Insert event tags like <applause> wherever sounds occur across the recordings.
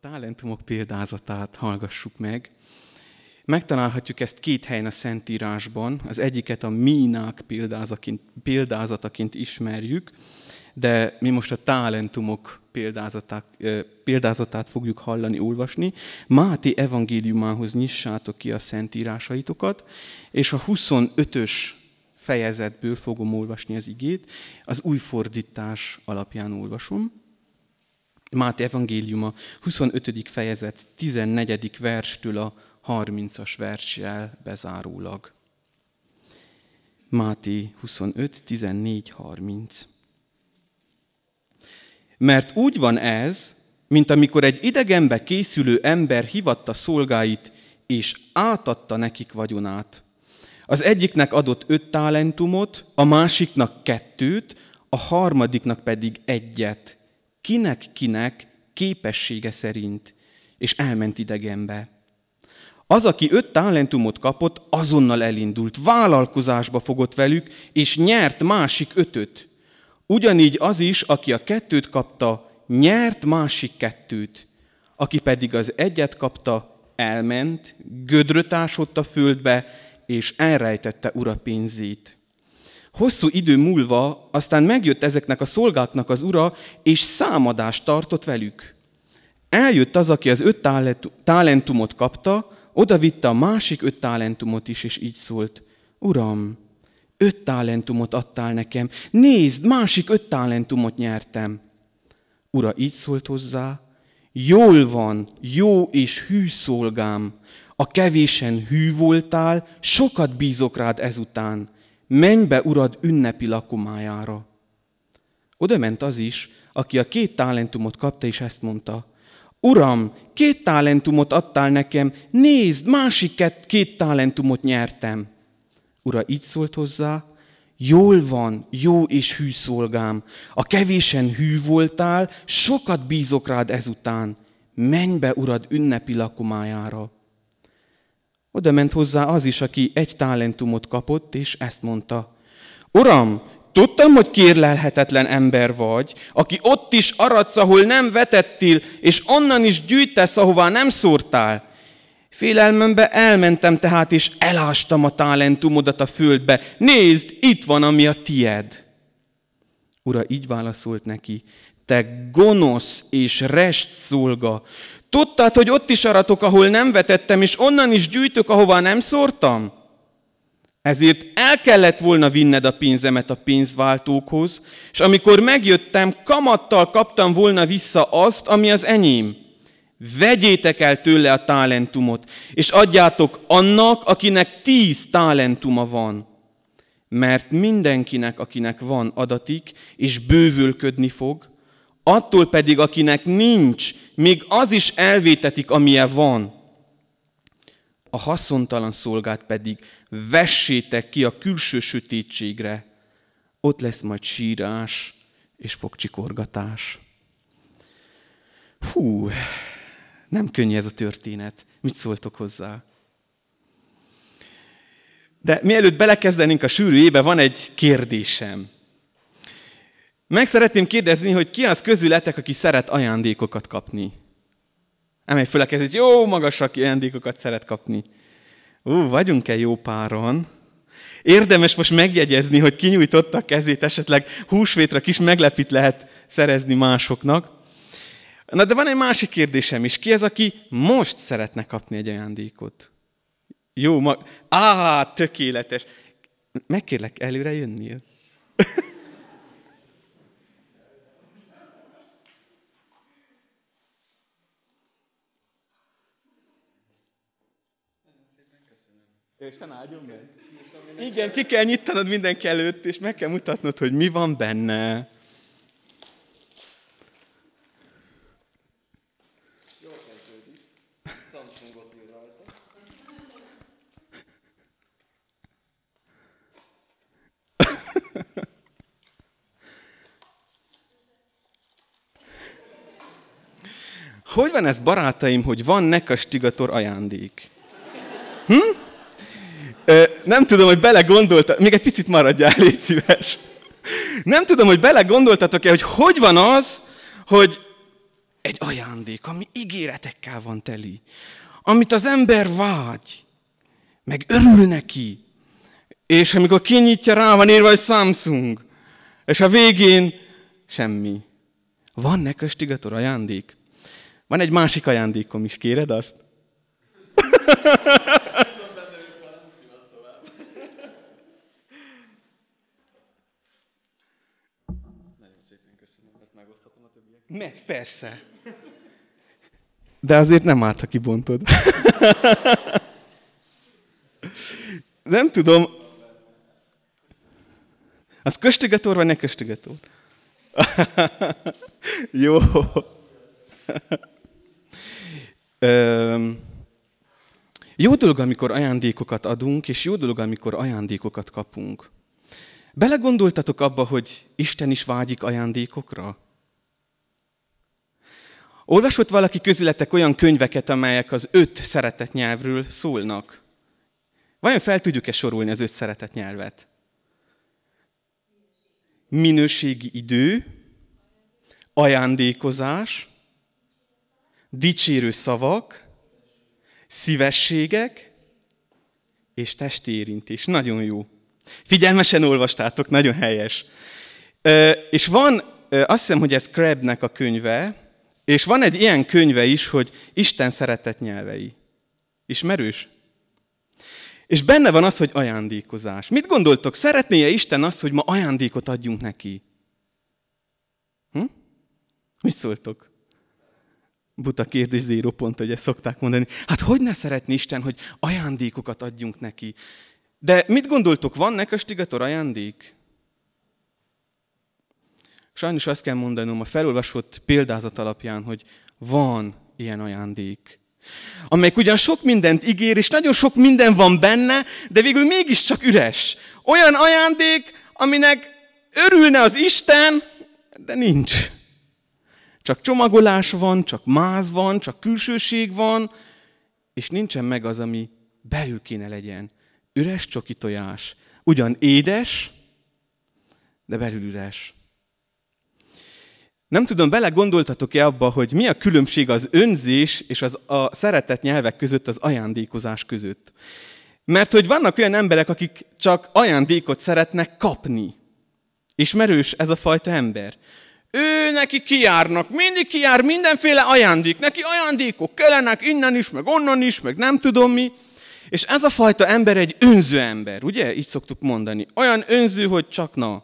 talentumok példázatát hallgassuk meg. Megtalálhatjuk ezt két helyen a Szentírásban. Az egyiket a mínák példázaként, példázataként ismerjük, de mi most a talentumok példázatát, példázatát fogjuk hallani, olvasni. Máté evangéliumához nyissátok ki a szentírásaitokat, és a 25-ös fejezetből fogom olvasni az igét, az új fordítás alapján olvasom. Máté evangéliuma 25. fejezet 14. verstől a 30-as verssel bezárólag. Máté 25, 14, 30. Mert úgy van ez, mint amikor egy idegenbe készülő ember hivatta szolgáit, és átadta nekik vagyonát. Az egyiknek adott öt talentumot, a másiknak kettőt, a harmadiknak pedig egyet – kinek-kinek képessége szerint, és elment idegenbe. Az, aki öt talentumot kapott, azonnal elindult, vállalkozásba fogott velük, és nyert másik ötöt. Ugyanígy az is, aki a kettőt kapta, nyert másik kettőt. Aki pedig az egyet kapta, elment, gödröt ásott a földbe, és elrejtette ura pénzét. Hosszú idő múlva aztán megjött ezeknek a szolgáknak az ura, és számadást tartott velük. Eljött az, aki az öt talentumot kapta, oda vitte a másik öt talentumot is, és így szólt, Uram, öt talentumot adtál nekem, nézd, másik öt talentumot nyertem. Ura így szólt hozzá, jól van, jó és hű szolgám, a kevésen hű voltál, sokat bízok rád ezután. Menj be urad ünnepi lakomájára. Oda ment az is, aki a két talentumot kapta, és ezt mondta, Uram, két talentumot adtál nekem, nézd, másiket két, két talentumot nyertem. Ura így szólt hozzá, jól van, jó és hű szolgám, a kevésen hű voltál, sokat bízok rád ezután, menj be urad ünnepi lakomájára. Oda ment hozzá az is, aki egy talentumot kapott, és ezt mondta. Uram, tudtam, hogy kérlelhetetlen ember vagy, aki ott is aradsz, ahol nem vetettél, és onnan is gyűjtesz, ahová nem szórtál. Félelmembe elmentem tehát, és elástam a talentumodat a földbe. Nézd, itt van, ami a tied. Ura így válaszolt neki, te gonosz és rest szolga, Tudtad, hogy ott is aratok, ahol nem vetettem, és onnan is gyűjtök, ahova nem szórtam? Ezért el kellett volna vinned a pénzemet a pénzváltókhoz, és amikor megjöttem, kamattal kaptam volna vissza azt, ami az enyém. Vegyétek el tőle a talentumot, és adjátok annak, akinek tíz talentuma van. Mert mindenkinek, akinek van, adatik, és bővülködni fog, attól pedig, akinek nincs, még az is elvétetik, amilyen van. A haszontalan szolgát pedig vessétek ki a külső sötétségre, ott lesz majd sírás és fogcsikorgatás. Hú, nem könnyű ez a történet. Mit szóltok hozzá? De mielőtt belekezdenénk a sűrűjébe, van egy kérdésem. Meg szeretném kérdezni, hogy ki az közületek, aki szeret ajándékokat kapni? Emelj föl a kezét, jó magas, aki ajándékokat szeret kapni. Ú, vagyunk-e jó páron? Érdemes most megjegyezni, hogy kinyújtotta a kezét, esetleg húsvétra kis meglepit lehet szerezni másoknak. Na de van egy másik kérdésem is. Ki az, aki most szeretne kapni egy ajándékot? Jó, ma... Á, tökéletes. Megkérlek előre jönni. <laughs> Isten áldjon meg. Igen, ki kell nyitanod mindenki előtt, és meg kell mutatnod, hogy mi van benne. Hogy van ez, barátaim, hogy van nekastigator ajándék? Hm? nem tudom, hogy belegondoltak, még egy picit maradjál, légy szíves. Nem tudom, hogy belegondoltatok-e, hogy hogy van az, hogy egy ajándék, ami ígéretekkel van teli, amit az ember vágy, meg örül neki, és amikor kinyitja, rá van írva, hogy Samsung, és a végén semmi. Van ne köstigator ajándék? Van egy másik ajándékom is, kéred azt? <laughs> megoszthatom a többiek. Meg, persze. De azért nem árt, ha kibontod. <laughs> nem tudom. Az köstögetor vagy ne köstögetor? <laughs> Jó. <laughs> jó dolog, amikor ajándékokat adunk, és jó dolog, amikor ajándékokat kapunk. Belegondoltatok abba, hogy Isten is vágyik ajándékokra? Olvasott valaki közületek olyan könyveket, amelyek az öt szeretett nyelvről szólnak? Vajon fel tudjuk-e sorolni az öt szeretett nyelvet? Minőségi idő, ajándékozás, dicsérő szavak, szívességek és testérintés. Nagyon jó. Figyelmesen olvastátok, nagyon helyes. És van, azt hiszem, hogy ez Krebnek a könyve, és van egy ilyen könyve is, hogy Isten szeretett nyelvei. Ismerős? És benne van az, hogy ajándékozás. Mit gondoltok, szeretné-e Isten azt, hogy ma ajándékot adjunk neki? Hm? Mit szóltok? Buta kérdés, zéró pont, ugye szokták mondani. Hát hogy ne szeretné Isten, hogy ajándékokat adjunk neki? De mit gondoltok, van nekes tigator ajándék? Sajnos azt kell mondanom a felolvasott példázat alapján, hogy van ilyen ajándék, Amely ugyan sok mindent ígér, és nagyon sok minden van benne, de végül mégiscsak üres. Olyan ajándék, aminek örülne az Isten, de nincs. Csak csomagolás van, csak máz van, csak külsőség van, és nincsen meg az, ami belül kéne legyen. Üres csoki tojás. Ugyan édes, de belül üres. Nem tudom, belegondoltatok-e abba, hogy mi a különbség az önzés és az a szeretett nyelvek között az ajándékozás között. Mert hogy vannak olyan emberek, akik csak ajándékot szeretnek kapni. Ismerős ez a fajta ember. Ő neki kiárnak, mindig kiár mindenféle ajándék. Neki ajándékok kellenek innen is, meg onnan is, meg nem tudom mi. És ez a fajta ember egy önző ember, ugye? Így szoktuk mondani. Olyan önző, hogy csak na,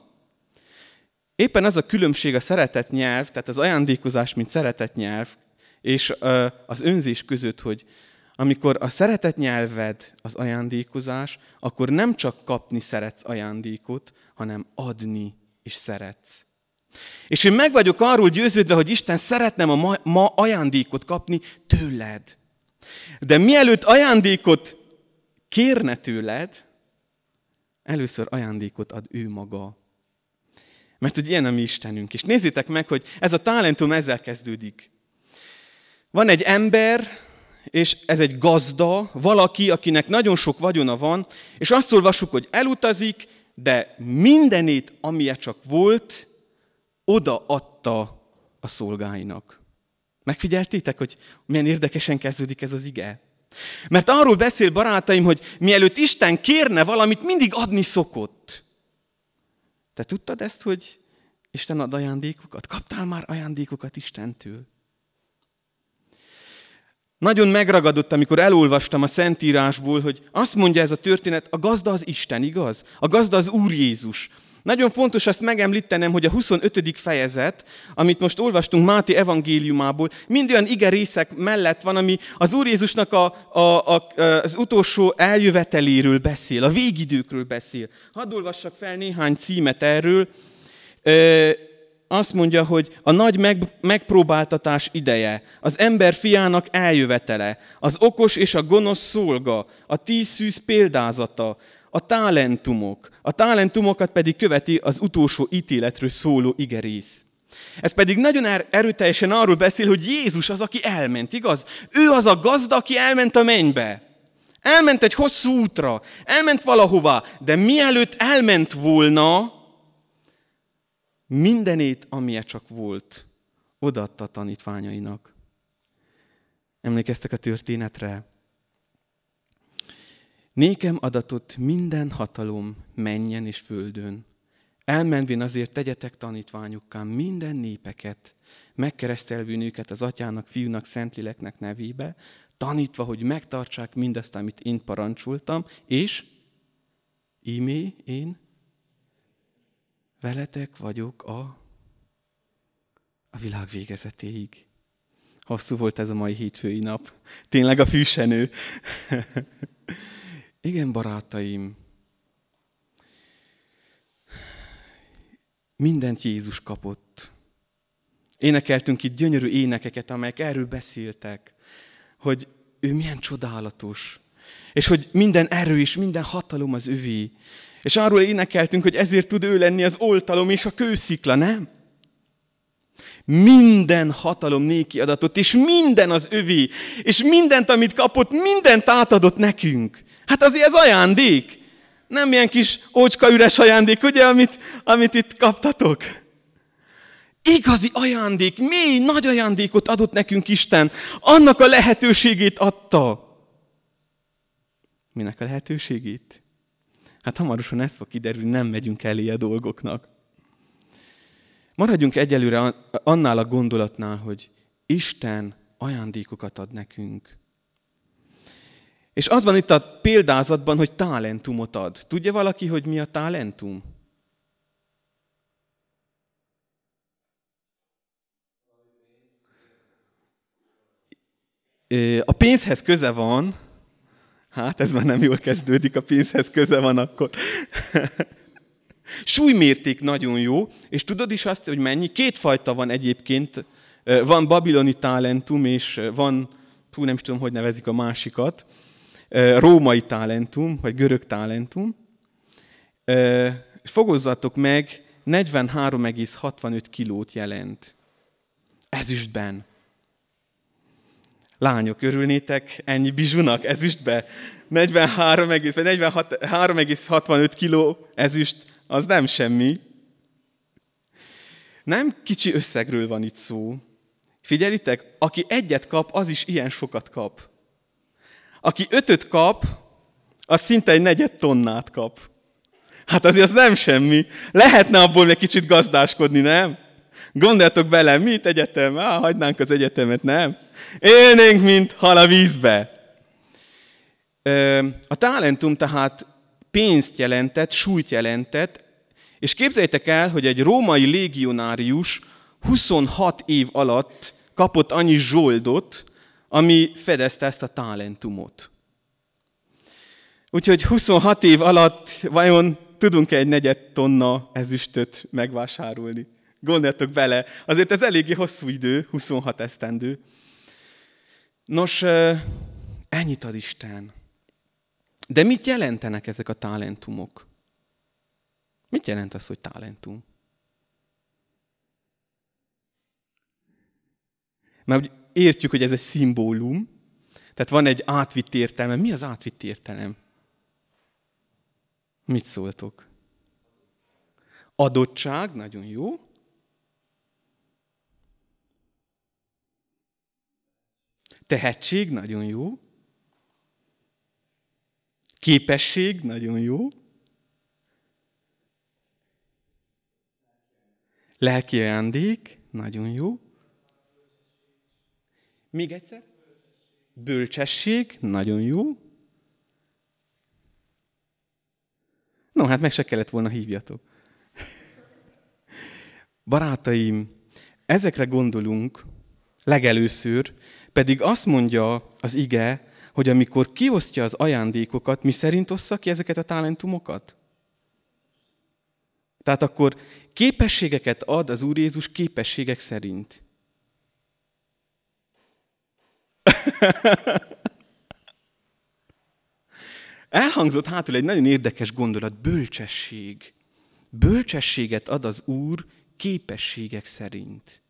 Éppen az a különbség a szeretett nyelv, tehát az ajándékozás, mint szeretett nyelv, és az önzés között, hogy amikor a szeretett nyelved az ajándékozás, akkor nem csak kapni szeretsz ajándékot, hanem adni is szeretsz. És én meg vagyok arról győződve, hogy Isten szeretne ma, ma ajándékot kapni tőled. De mielőtt ajándékot kérne tőled, először ajándékot ad ő maga mert hogy ilyen a mi Istenünk. És nézzétek meg, hogy ez a talentum ezzel kezdődik. Van egy ember, és ez egy gazda, valaki, akinek nagyon sok vagyona van, és azt olvassuk, hogy elutazik, de mindenét, amilyet csak volt, oda adta a szolgáinak. Megfigyeltétek, hogy milyen érdekesen kezdődik ez az ige? Mert arról beszél barátaim, hogy mielőtt Isten kérne valamit, mindig adni szokott. Te tudtad ezt, hogy Isten ad ajándékokat? Kaptál már ajándékokat Istentől? Nagyon megragadott, amikor elolvastam a Szentírásból, hogy azt mondja ez a történet, a gazda az Isten, igaz? A gazda az Úr Jézus. Nagyon fontos azt megemlítenem, hogy a 25. fejezet, amit most olvastunk Máté evangéliumából, mind olyan ige részek mellett van, ami az Úr Jézusnak a, a, a, az utolsó eljöveteléről beszél, a végidőkről beszél. Hadd olvassak fel néhány címet erről. azt mondja, hogy a nagy meg, megpróbáltatás ideje, az ember fiának eljövetele, az okos és a gonosz szolga, a tíz szűz példázata, a talentumok. A talentumokat pedig követi az utolsó ítéletről szóló igerész. Ez pedig nagyon er- erőteljesen arról beszél, hogy Jézus az, aki elment, igaz? Ő az a gazda, aki elment a mennybe. Elment egy hosszú útra, elment valahova, de mielőtt elment volna, mindenét, amilyen csak volt, odaadta a tanítványainak. Emlékeztek a történetre? Nékem adatott minden hatalom menjen és földön. Elmenvén azért tegyetek tanítványukká minden népeket, megkeresztelvűn őket az atyának, fiúnak, szentléleknek nevébe, tanítva, hogy megtartsák mindazt, amit én parancsoltam, és ímé én veletek vagyok a, a világ végezetéig. Hosszú volt ez a mai hétfői nap. Tényleg a fűsenő. <laughs> Igen, barátaim, mindent Jézus kapott. Énekeltünk itt gyönyörű énekeket, amelyek erről beszéltek, hogy ő milyen csodálatos, és hogy minden erő és minden hatalom az övé. És arról énekeltünk, hogy ezért tud ő lenni az oltalom és a kőszikla, nem? Minden hatalom néki adatot, és minden az övé, és mindent, amit kapott, mindent átadott nekünk. Hát azért ez ajándék. Nem ilyen kis ócska üres ajándék, ugye, amit, amit itt kaptatok? Igazi ajándék, mély, nagy ajándékot adott nekünk Isten. Annak a lehetőségét adta. Minek a lehetőségét? Hát hamarosan ez fog kiderülni, nem megyünk elé a dolgoknak. Maradjunk egyelőre annál a gondolatnál, hogy Isten ajándékokat ad nekünk. És az van itt a példázatban, hogy talentumot ad. Tudja valaki, hogy mi a talentum? A pénzhez köze van, hát ez már nem jól kezdődik, a pénzhez köze van akkor. Súlymérték nagyon jó, és tudod is azt, hogy mennyi? Kétfajta van egyébként, van babiloni talentum, és van, túl nem is tudom, hogy nevezik a másikat, római talentum, vagy görög talentum, és fogozzatok meg, 43,65 kilót jelent. Ezüstben. Lányok, örülnétek ennyi bizsunak ezüstbe? 43, vagy 43,65 kiló ezüst, az nem semmi. Nem kicsi összegről van itt szó. Figyelitek, aki egyet kap, az is ilyen sokat kap. Aki ötöt kap, az szinte egy negyed tonnát kap. Hát azért az nem semmi. Lehetne abból még kicsit gazdáskodni, nem? Gondoljatok bele, mit egyetem? Á, hagynánk az egyetemet, nem? Élnénk, mint hal a vízbe. A talentum tehát pénzt jelentett, súlyt jelentett, és képzeljétek el, hogy egy római légionárius 26 év alatt kapott annyi zsoldot, ami fedezte ezt a talentumot. Úgyhogy 26 év alatt vajon tudunk-e egy negyed tonna ezüstöt megvásárolni? Gondoljatok bele, azért ez eléggé hosszú idő, 26 esztendő. Nos, ennyit ad Isten. De mit jelentenek ezek a talentumok? Mit jelent az, hogy talentum? Mert értjük, hogy ez egy szimbólum, tehát van egy átvitt értelme. Mi az átvitt értelem? Mit szóltok? Adottság, nagyon jó. Tehetség, nagyon jó. Képesség, nagyon jó. Lelki ajándék, nagyon jó. Még egyszer? Bölcsesség, nagyon jó. No, hát meg se kellett volna hívjatok. Barátaim, ezekre gondolunk legelőször, pedig azt mondja az ige, hogy amikor kiosztja az ajándékokat, mi szerint ossza ki ezeket a talentumokat? Tehát akkor képességeket ad az Úr Jézus képességek szerint. <laughs> Elhangzott hátul egy nagyon érdekes gondolat, bölcsesség. Bölcsességet ad az Úr képességek szerint.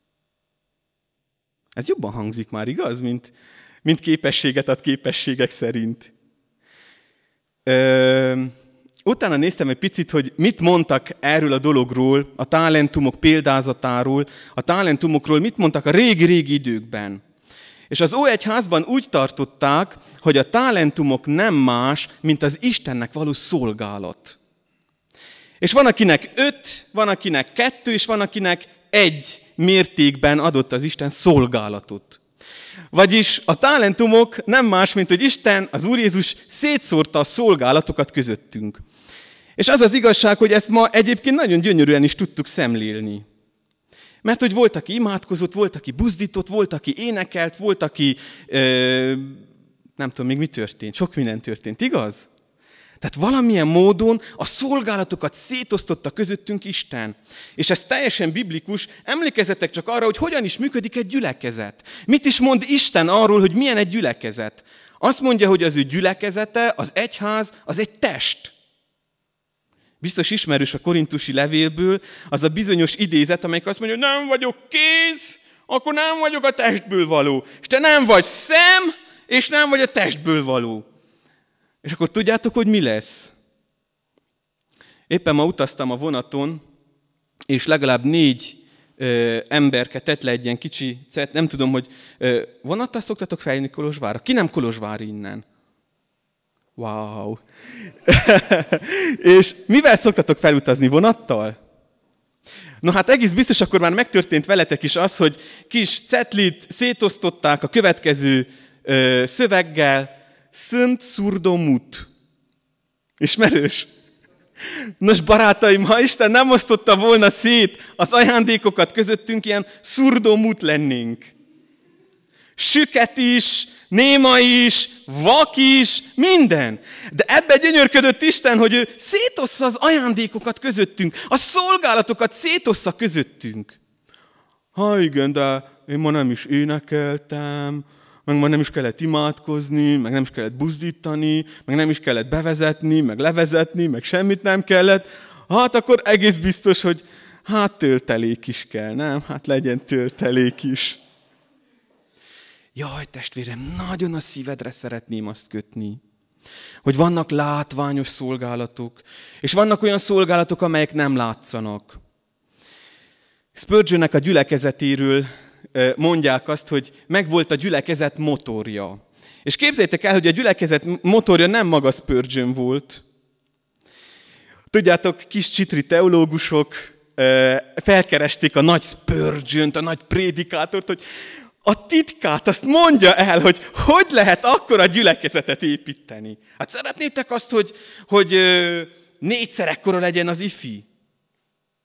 Ez jobban hangzik már, igaz, mint, mint képességet ad képességek szerint. Ö, utána néztem egy picit, hogy mit mondtak erről a dologról, a talentumok példázatáról, a talentumokról mit mondtak a régi-régi időkben. És az Óegyházban úgy tartották, hogy a talentumok nem más, mint az Istennek való szolgálat. És van, akinek öt, van, akinek kettő, és van, akinek egy mértékben adott az Isten szolgálatot. Vagyis a talentumok nem más, mint hogy Isten, az Úr Jézus szétszórta a szolgálatokat közöttünk. És az az igazság, hogy ezt ma egyébként nagyon gyönyörűen is tudtuk szemlélni. Mert hogy volt, aki imádkozott, volt, aki buzdított, volt, aki énekelt, volt, aki ö, nem tudom még mi történt, sok minden történt, igaz? Tehát valamilyen módon a szolgálatokat szétosztotta közöttünk Isten. És ez teljesen biblikus. Emlékezetek csak arra, hogy hogyan is működik egy gyülekezet. Mit is mond Isten arról, hogy milyen egy gyülekezet? Azt mondja, hogy az ő gyülekezete, az egyház, az egy test. Biztos ismerős a korintusi levélből az a bizonyos idézet, amelyik azt mondja, hogy nem vagyok kéz, akkor nem vagyok a testből való. És te nem vagy szem, és nem vagy a testből való. És akkor tudjátok, hogy mi lesz? Éppen ma utaztam a vonaton, és legalább négy ö, emberke tett le egy ilyen kicsi cet, nem tudom, hogy ö, vonattal szoktatok feljönni Kolozsvára? Ki nem Kolozsvár innen? Wow! <laughs> és mivel szoktatok felutazni vonattal? Na hát egész biztos akkor már megtörtént veletek is az, hogy kis cetlit szétosztották a következő ö, szöveggel, Szent szurdomut. Ismerős? Nos, barátaim, ha Isten nem osztotta volna szét az ajándékokat közöttünk, ilyen szurdomut lennénk. Süket is, néma is, vak is, minden. De ebbe gyönyörködött Isten, hogy ő szétossza az ajándékokat közöttünk, a szolgálatokat szétossza közöttünk. Ha igen, de én ma nem is énekeltem, meg ma nem is kellett imádkozni, meg nem is kellett buzdítani, meg nem is kellett bevezetni, meg levezetni, meg semmit nem kellett. Hát akkor egész biztos, hogy hát töltelék is kell, nem? Hát legyen töltelék is. Jaj, testvérem, nagyon a szívedre szeretném azt kötni. Hogy vannak látványos szolgálatok, és vannak olyan szolgálatok, amelyek nem látszanak. Spurgeonnek a gyülekezetéről mondják azt, hogy megvolt a gyülekezet motorja. És képzeljétek el, hogy a gyülekezet motorja nem maga Spurgeon volt. Tudjátok, kis csitri teológusok felkeresték a nagy spurgeon a nagy prédikátort, hogy a titkát, azt mondja el, hogy hogy lehet akkor a gyülekezetet építeni. Hát szeretnétek azt, hogy, hogy négyszer ekkora legyen az ifi?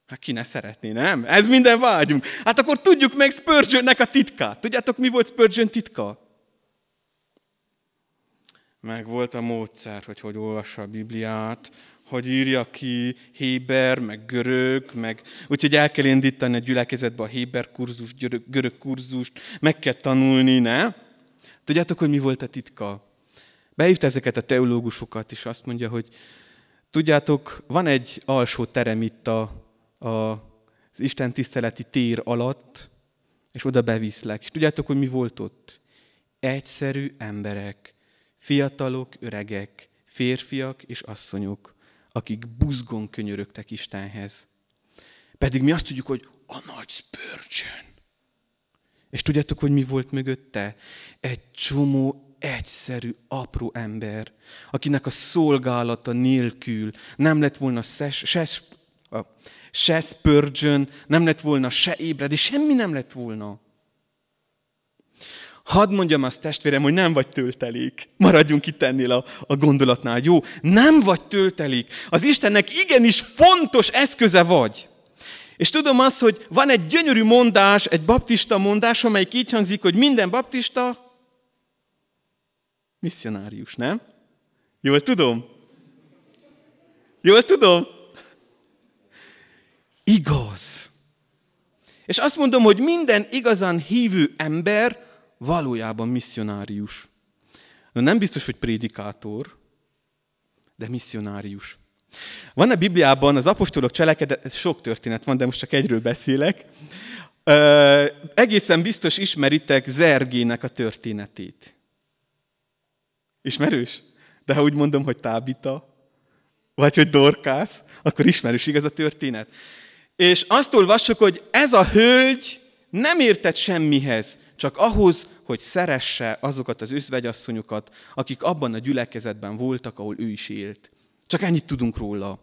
Hát ki ne szeretné, nem? Ez minden vágyunk. Hát akkor tudjuk meg Spurgeonnek a titkát. Tudjátok, mi volt Spurgeon titka? Meg volt a módszer, hogy hogy olvassa a Bibliát, hogy írja ki héber, meg görög, meg... Úgyhogy el kell indítani a gyülekezetbe a héber kurzust, görög, görög kurzust, meg kell tanulni, ne? Tudjátok, hogy mi volt a titka? Beívta ezeket a teológusokat, és azt mondja, hogy tudjátok, van egy alsó terem itt a, a, az Isten tiszteleti tér alatt, és oda beviszlek. És tudjátok, hogy mi volt ott? Egyszerű emberek, fiatalok, öregek, férfiak és asszonyok akik buzgon könyörögtek Istenhez. Pedig mi azt tudjuk, hogy a nagy spörcsön. És tudjátok, hogy mi volt mögötte? Egy csomó egyszerű, apró ember, akinek a szolgálata nélkül nem lett volna se, se, se Spurgeon, nem lett volna se ébred, és semmi nem lett volna. Hadd mondjam azt, testvérem, hogy nem vagy töltelék. Maradjunk itt ennél a, a gondolatnál, jó? Nem vagy töltelék. Az Istennek igenis fontos eszköze vagy. És tudom azt, hogy van egy gyönyörű mondás, egy baptista mondás, amelyik így hangzik, hogy minden baptista misszionárius, nem? Jól tudom? Jól tudom? Igaz. És azt mondom, hogy minden igazán hívő ember valójában misszionárius. Nem biztos, hogy prédikátor, de misszionárius. Van a Bibliában az apostolok cselekedet, sok történet van, de most csak egyről beszélek. Ö, egészen biztos ismeritek Zergének a történetét. Ismerős? De ha úgy mondom, hogy tábita, vagy hogy dorkász, akkor ismerős igaz a történet. És azt olvassuk, hogy ez a hölgy nem értett semmihez. Csak ahhoz, hogy szeresse azokat az özvegyasszonyokat, akik abban a gyülekezetben voltak, ahol ő is élt. Csak ennyit tudunk róla.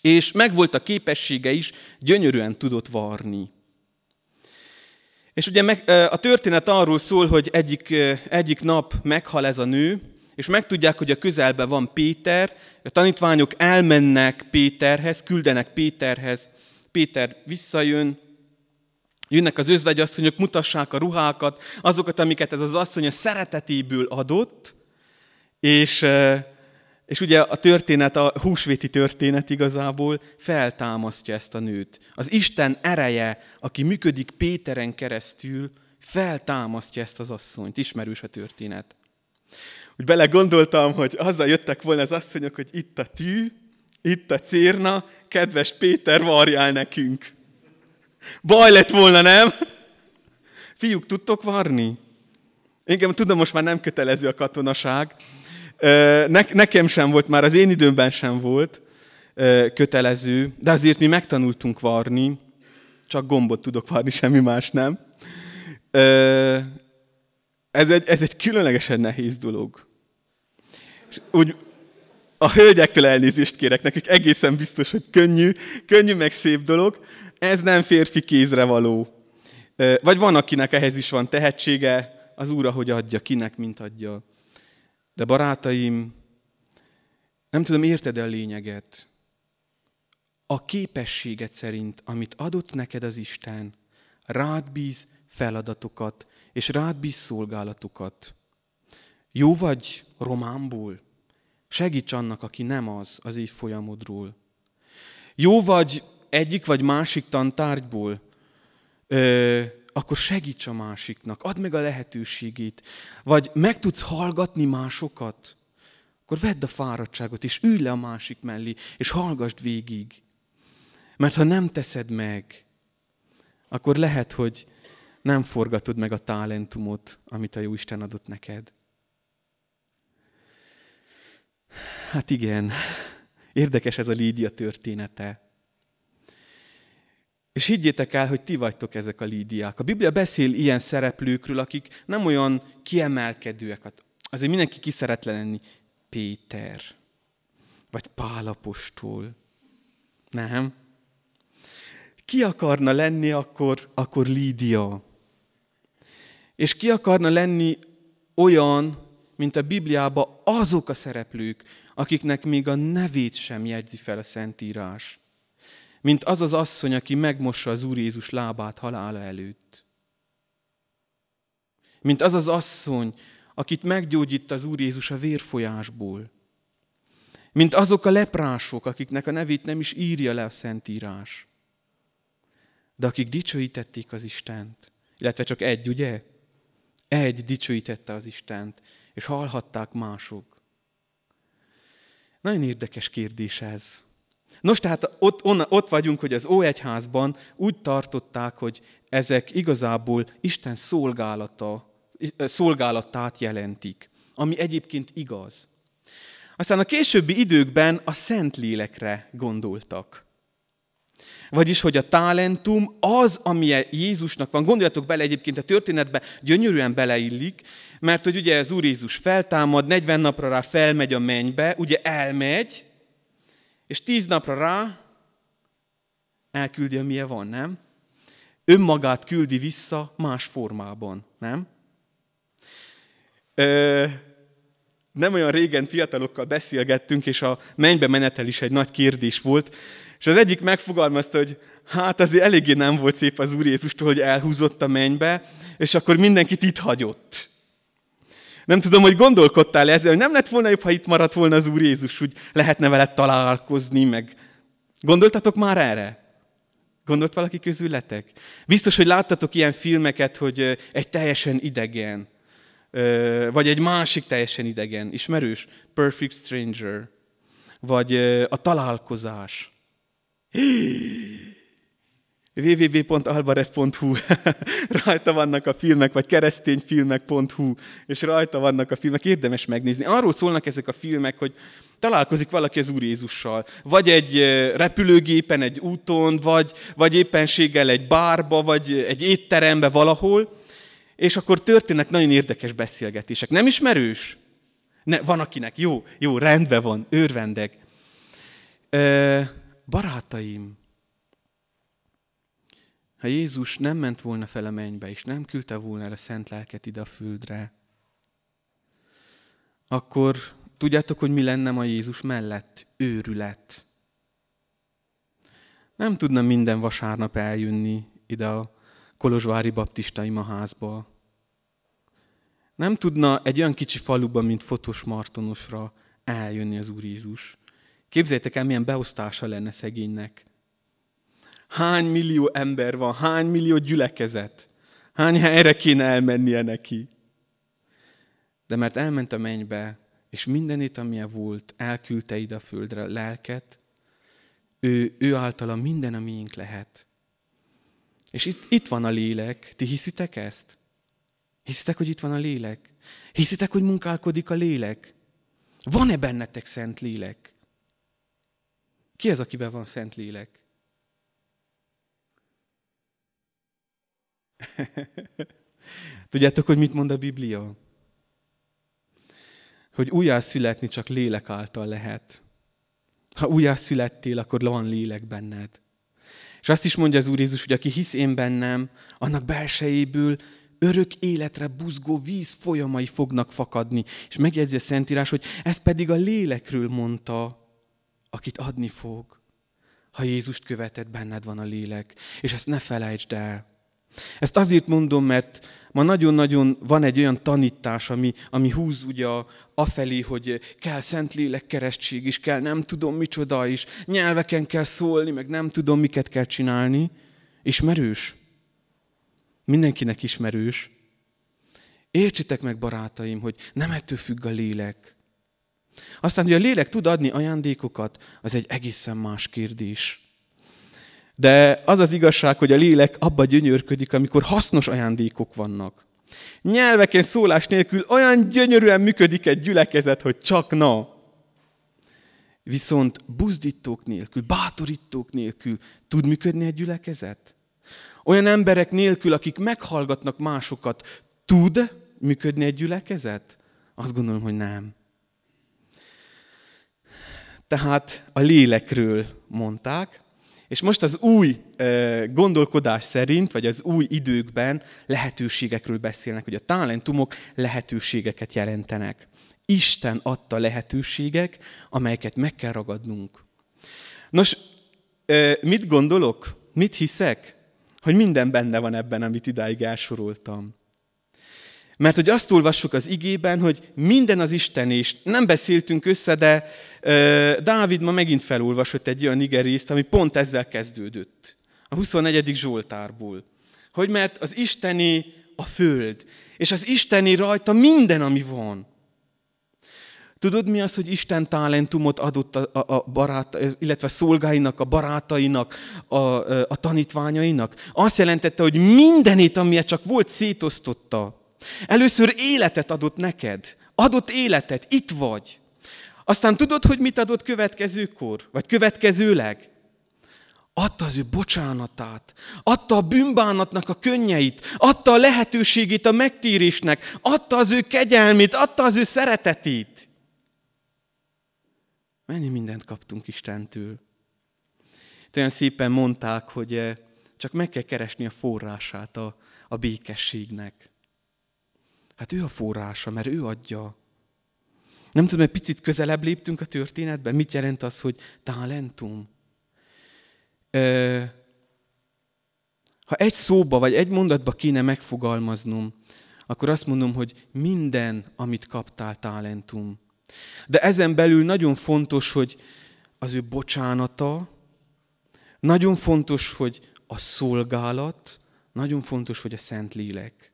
És megvolt a képessége is, gyönyörűen tudott varni. És ugye meg, a történet arról szól, hogy egyik, egyik nap meghal ez a nő, és megtudják, hogy a közelben van Péter, a tanítványok elmennek Péterhez, küldenek Péterhez, Péter visszajön, Jönnek az özvegyasszonyok, mutassák a ruhákat, azokat, amiket ez az asszony a szeretetéből adott, és, eh, és ugye a történet, a húsvéti történet igazából feltámasztja ezt a nőt. Az Isten ereje, aki működik Péteren keresztül, feltámasztja ezt az asszonyt. Ismerős a történet. Úgy bele gondoltam, hogy azzal jöttek volna az asszonyok, hogy itt a tű, itt a cérna, kedves Péter, varjál nekünk. Baj lett volna, nem? Fiúk, tudtok varni? Igen, tudom, most már nem kötelező a katonaság. Ne, nekem sem volt már, az én időmben sem volt kötelező, de azért mi megtanultunk varni, csak gombot tudok varni, semmi más nem. Ez egy, ez egy különlegesen nehéz dolog. És úgy, a hölgyektől elnézést kérek nekik, egészen biztos, hogy könnyű, könnyű meg szép dolog, ez nem férfi kézre való. Vagy van, akinek ehhez is van tehetsége, az Úr, ahogy adja, kinek, mint adja. De barátaim, nem tudom, érted -e a lényeget? A képességet szerint, amit adott neked az Isten, rád bíz feladatokat, és rád bíz szolgálatukat. Jó vagy románból? Segíts annak, aki nem az, az évfolyamodról. Jó vagy egyik vagy másik tantárgyból, ö, akkor segíts a másiknak, add meg a lehetőségét. Vagy meg tudsz hallgatni másokat, akkor vedd a fáradtságot, és ülj le a másik mellé, és hallgassd végig. Mert ha nem teszed meg, akkor lehet, hogy nem forgatod meg a talentumot, amit a Jóisten adott neked. Hát igen, érdekes ez a Lídia története. És higgyétek el, hogy ti vagytok ezek a lídiák. A Biblia beszél ilyen szereplőkről, akik nem olyan kiemelkedőek. Hát azért mindenki ki szeretne lenni. Péter, vagy Pálapostól. Nem? Ki akarna lenni akkor, akkor Lídia? És ki akarna lenni olyan, mint a Bibliában azok a szereplők, akiknek még a nevét sem jegyzi fel a Szentírás mint az az asszony, aki megmossa az Úr Jézus lábát halála előtt. Mint az az asszony, akit meggyógyít az Úr Jézus a vérfolyásból. Mint azok a leprások, akiknek a nevét nem is írja le a Szentírás. De akik dicsőítették az Istent, illetve csak egy, ugye? Egy dicsőítette az Istent, és hallhatták mások. Nagyon érdekes kérdés ez. Nos, tehát ott, onna, ott vagyunk, hogy az Óegyházban úgy tartották, hogy ezek igazából Isten szolgálata, szolgálatát jelentik, ami egyébként igaz. Aztán a későbbi időkben a szent lélekre gondoltak. Vagyis, hogy a talentum az, ami e Jézusnak van. Gondoljatok bele egyébként a történetbe, gyönyörűen beleillik, mert hogy ugye az Úr Jézus feltámad, 40 napra rá felmegy a mennybe, ugye elmegy, és tíz napra rá elküldi, amilyen van, nem? Önmagát küldi vissza más formában, nem? Ö, nem olyan régen fiatalokkal beszélgettünk, és a mennybe menetel is egy nagy kérdés volt, és az egyik megfogalmazta, hogy hát azért eléggé nem volt szép az Úr Jézustól, hogy elhúzott a mennybe, és akkor mindenkit itt hagyott. Nem tudom, hogy gondolkodtál -e ezzel, hogy nem lett volna jobb, ha itt maradt volna az Úr Jézus, hogy lehetne vele találkozni, meg gondoltatok már erre? Gondolt valaki közületek? Biztos, hogy láttatok ilyen filmeket, hogy egy teljesen idegen, vagy egy másik teljesen idegen, ismerős, Perfect Stranger, vagy a találkozás. <gasps> www.albaref.hu, <laughs> rajta vannak a filmek, vagy keresztényfilmek.hu, és rajta vannak a filmek, érdemes megnézni. Arról szólnak ezek a filmek, hogy találkozik valaki az Úr Jézussal, vagy egy repülőgépen, egy úton, vagy, vagy éppenséggel egy bárba, vagy egy étterembe valahol, és akkor történnek nagyon érdekes beszélgetések. Nem ismerős? Ne, van akinek, jó, jó, rendben van, örvendek. barátaim, ha Jézus nem ment volna fel a mennybe, és nem küldte volna el a szent lelket ide a földre, akkor tudjátok, hogy mi lenne ma Jézus mellett? Őrület. Nem tudna minden vasárnap eljönni ide a Kolozsvári Baptista imaházba. Nem tudna egy olyan kicsi faluba, mint Fotos Martonosra eljönni az Úr Jézus. Képzeljétek el, milyen beosztása lenne szegénynek hány millió ember van, hány millió gyülekezet, hány helyre kéne elmennie neki. De mert elment a mennybe, és mindenét, amilyen volt, elküldte ide a földre a lelket, ő, ő általa minden, a miénk lehet. És itt, itt van a lélek. Ti hiszitek ezt? Hiszitek, hogy itt van a lélek? Hiszitek, hogy munkálkodik a lélek? Van-e bennetek szent lélek? Ki az, akiben van szent lélek? <laughs> Tudjátok, hogy mit mond a Biblia? Hogy újjászületni csak lélek által lehet. Ha újjászülettél, akkor van lélek benned. És azt is mondja az Úr Jézus, hogy aki hisz én bennem, annak belsejéből örök életre buzgó víz folyamai fognak fakadni. És megjegyzi a Szentírás, hogy ez pedig a lélekről mondta, akit adni fog. Ha Jézust követed, benned van a lélek. És ezt ne felejtsd el. Ezt azért mondom, mert ma nagyon-nagyon van egy olyan tanítás, ami, ami húz ugye afelé, hogy kell lélek keresztség is, kell nem tudom micsoda is, nyelveken kell szólni, meg nem tudom miket kell csinálni. Ismerős. Mindenkinek ismerős. Értsétek meg, barátaim, hogy nem ettől függ a lélek. Aztán, hogy a lélek tud adni ajándékokat, az egy egészen más kérdés. De az az igazság, hogy a lélek abba gyönyörködik, amikor hasznos ajándékok vannak. Nyelveken szólás nélkül olyan gyönyörűen működik egy gyülekezet, hogy csak na. Viszont buzdítók nélkül, bátorítók nélkül tud működni egy gyülekezet? Olyan emberek nélkül, akik meghallgatnak másokat, tud működni egy gyülekezet? Azt gondolom, hogy nem. Tehát a lélekről mondták, és most az új gondolkodás szerint, vagy az új időkben lehetőségekről beszélnek, hogy a talentumok lehetőségeket jelentenek. Isten adta lehetőségek, amelyeket meg kell ragadnunk. Nos, mit gondolok? Mit hiszek? Hogy minden benne van ebben, amit idáig elsoroltam. Mert hogy azt olvassuk az igében, hogy minden az Isten és nem beszéltünk össze, de ö, Dávid ma megint felolvasott egy olyan igerészt, ami pont ezzel kezdődött. A 24. Zsoltárból. Hogy mert az Isteni a föld, és az Isteni rajta minden, ami van. Tudod mi az, hogy Isten talentumot adott a, a, a barát, illetve szolgáinak, a barátainak, a, a tanítványainak? Azt jelentette, hogy mindenét, amilyet csak volt, szétosztotta. Először életet adott neked. Adott életet, itt vagy. Aztán tudod, hogy mit adott következőkor, vagy következőleg? Adta az ő bocsánatát, adta a bűnbánatnak a könnyeit, adta a lehetőségét a megtérésnek, adta az ő kegyelmét, adta az ő szeretetét. Mennyi mindent kaptunk Istentől. Itt olyan szépen mondták, hogy eh, csak meg kell keresni a forrását a, a békességnek. Hát ő a forrása, mert ő adja. Nem tudom, egy picit közelebb léptünk a történetben, mit jelent az, hogy talentum? Ö, ha egy szóba vagy egy mondatba kéne megfogalmaznom, akkor azt mondom, hogy minden, amit kaptál, talentum. De ezen belül nagyon fontos, hogy az ő bocsánata, nagyon fontos, hogy a szolgálat, nagyon fontos, hogy a Szent Lélek.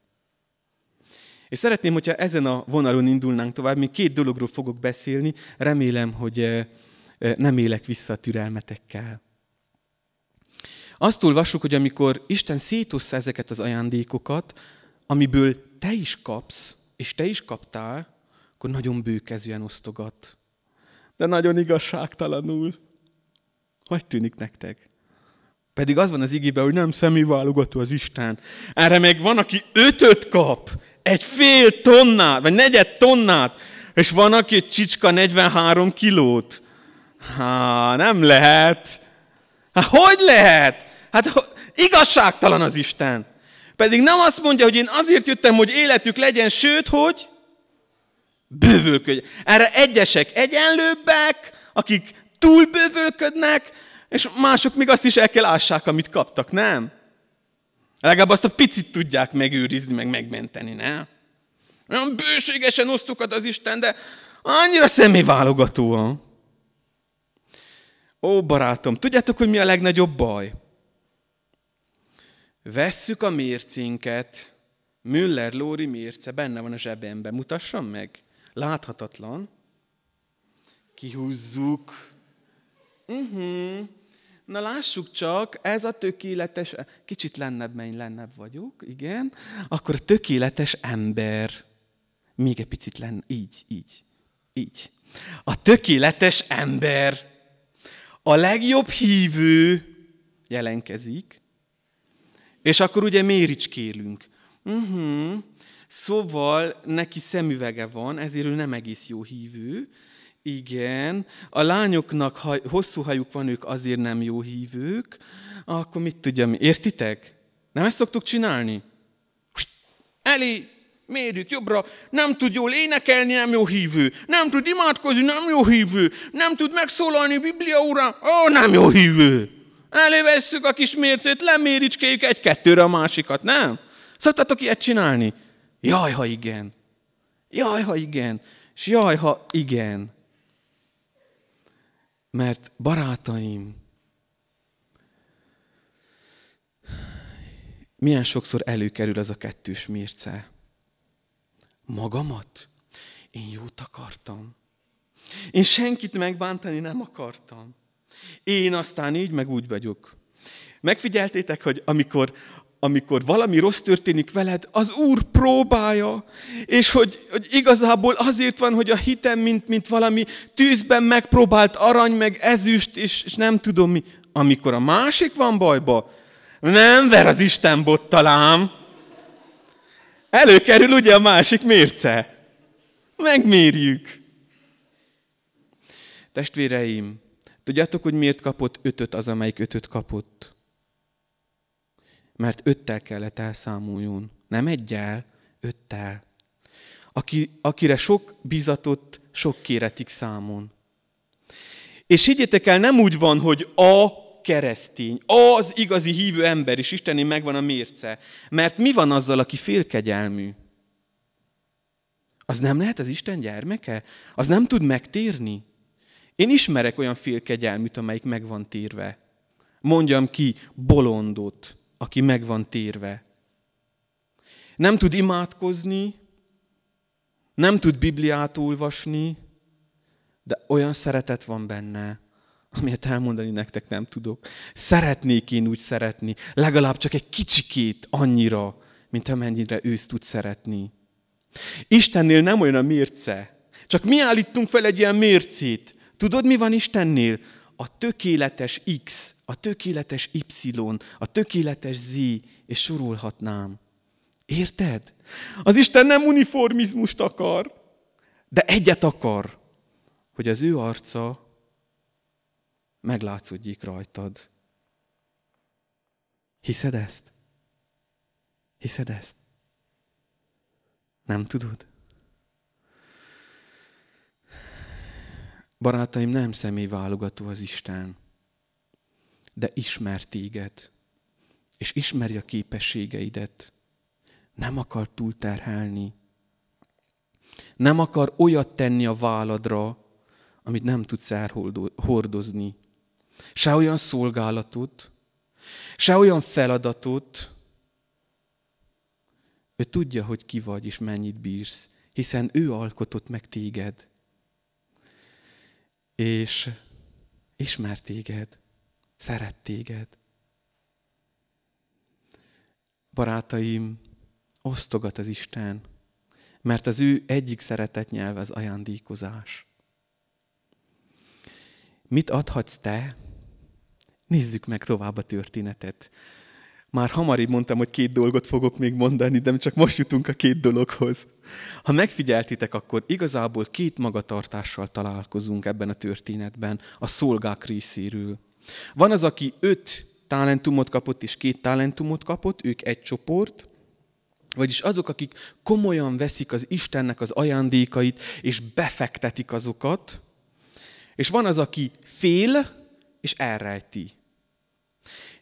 És szeretném, hogyha ezen a vonalon indulnánk tovább, még két dologról fogok beszélni, remélem, hogy eh, eh, nem élek vissza a türelmetekkel. Azt olvassuk, hogy amikor Isten szétossza ezeket az ajándékokat, amiből te is kapsz, és te is kaptál, akkor nagyon bőkezűen osztogat. De nagyon igazságtalanul. Hogy tűnik nektek? Pedig az van az igében, hogy nem személyválogató az Isten. Erre meg van, aki ötöt kap, egy fél tonnát, vagy negyed tonnát. És van, aki egy csicska 43 kilót. Há, nem lehet. Há, hogy lehet? Hát igazságtalan az Isten. Pedig nem azt mondja, hogy én azért jöttem, hogy életük legyen, sőt, hogy bővölködj. Erre egyesek egyenlőbbek, akik túl bővölködnek, és mások még azt is el kell ássák, amit kaptak, nem? Legalább azt a picit tudják megőrizni, meg megmenteni, ne? Olyan bőségesen osztuk az Isten, de annyira személyválogatóan. Ó, barátom, tudjátok, hogy mi a legnagyobb baj? Vesszük a mércinket, Müller Lóri mérce benne van a zsebemben, mutassam meg. Láthatatlan. Kihúzzuk. Uh-huh. Na lássuk csak, ez a tökéletes, kicsit lennebb menj, lennebb vagyok, igen, akkor a tökéletes ember. Még egy picit lenne, így, így, így. A tökéletes ember. A legjobb hívő jelenkezik, és akkor ugye méricskélünk. Uh-huh. Szóval neki szemüvege van, ezért ő nem egész jó hívő, igen, a lányoknak haj, hosszú hajuk van, ők azért nem jó hívők, akkor mit tudja mi? Értitek? Nem ezt szoktuk csinálni? Eli, mérjük jobbra, nem tud jól énekelni, nem jó hívő. Nem tud imádkozni, nem jó hívő. Nem tud megszólalni Biblia óra, ó, nem jó hívő. Elővesszük a kis mércét, leméricskéljük egy-kettőre a másikat, nem? Szoktatok ilyet csinálni? Jaj, ha igen. Jaj, ha igen. És jaj, ha igen mert barátaim, milyen sokszor előkerül ez a kettős mérce. Magamat? Én jót akartam. Én senkit megbántani nem akartam. Én aztán így meg úgy vagyok. Megfigyeltétek, hogy amikor amikor valami rossz történik veled, az Úr próbálja, és hogy, hogy igazából azért van, hogy a hitem, mint, mint valami tűzben megpróbált arany, meg ezüst, és, és nem tudom mi. Amikor a másik van bajba, nem ver az Isten bottalám. Előkerül ugye a másik mérce. Megmérjük. Testvéreim, tudjátok, hogy miért kapott ötöt az, amelyik ötöt kapott? mert öttel kellett elszámoljon. Nem egyel, öttel. Aki, akire sok bizatott, sok kéretik számon. És higgyétek el, nem úgy van, hogy a keresztény, az igazi hívő ember, és Istené megvan a mérce. Mert mi van azzal, aki félkegyelmű? Az nem lehet az Isten gyermeke? Az nem tud megtérni? Én ismerek olyan félkegyelműt, amelyik meg van térve. Mondjam ki, bolondot, aki meg van térve. Nem tud imádkozni, nem tud Bibliát olvasni, de olyan szeretet van benne, amilyet elmondani nektek nem tudok. Szeretnék én úgy szeretni, legalább csak egy kicsikét annyira, mint amennyire ősz tud szeretni. Istennél nem olyan a mérce, csak mi állítunk fel egy ilyen mércét. Tudod, mi van Istennél? A tökéletes X, a tökéletes Y, a tökéletes Z, és sorolhatnám. Érted? Az Isten nem uniformizmust akar, de egyet akar, hogy az ő arca meglátszódjék rajtad. Hiszed ezt? Hiszed ezt? Nem tudod? Barátaim, nem személyválogató az Isten de ismer téged, és ismeri a képességeidet. Nem akar túlterhelni. Nem akar olyat tenni a váladra, amit nem tudsz elhordozni. Se olyan szolgálatot, se olyan feladatot. Ő tudja, hogy ki vagy és mennyit bírsz, hiszen ő alkotott meg téged. És ismer téged szeret téged. Barátaim, osztogat az Isten, mert az ő egyik szeretett nyelv az ajándékozás. Mit adhatsz te? Nézzük meg tovább a történetet. Már hamarig mondtam, hogy két dolgot fogok még mondani, de csak most jutunk a két dologhoz. Ha megfigyeltitek, akkor igazából két magatartással találkozunk ebben a történetben, a szolgák részéről. Van az, aki öt talentumot kapott és két talentumot kapott, ők egy csoport, vagyis azok, akik komolyan veszik az Istennek az ajándékait, és befektetik azokat, és van az, aki fél, és elrejti.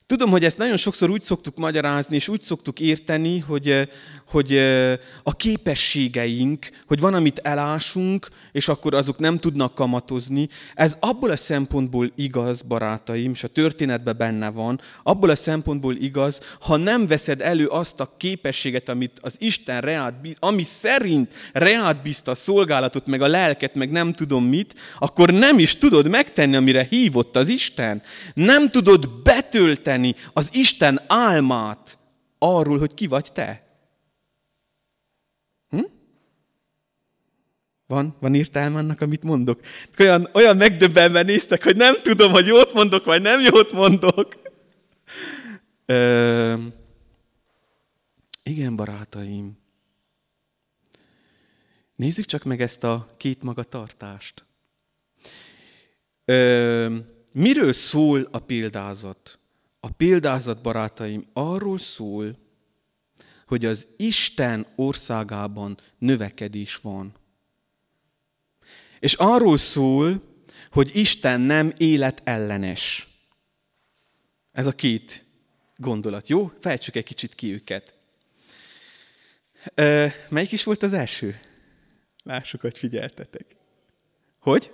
Tudom, hogy ezt nagyon sokszor úgy szoktuk magyarázni, és úgy szoktuk érteni, hogy, eh, hogy eh, a képességeink, hogy van, amit elásunk, és akkor azok nem tudnak kamatozni. Ez abból a szempontból igaz, barátaim, és a történetben benne van, abból a szempontból igaz, ha nem veszed elő azt a képességet, amit az Isten reát, ami szerint reát bízta a szolgálatot, meg a lelket, meg nem tudom mit, akkor nem is tudod megtenni, amire hívott az Isten. Nem tudod betölteni érteni az Isten álmát arról, hogy ki vagy te. Hm? Van, van értelme annak, amit mondok? Olyan, olyan megdöbbenve néztek, hogy nem tudom, hogy jót mondok, vagy nem jót mondok. Ö, igen, barátaim. Nézzük csak meg ezt a két magatartást. Ö, miről szól a példázat? a példázat, barátaim, arról szól, hogy az Isten országában növekedés van. És arról szól, hogy Isten nem életellenes. Ez a két gondolat, jó? Fejtsük egy kicsit ki őket. Ö, melyik is volt az első? Lássuk, hogy figyeltetek. Hogy?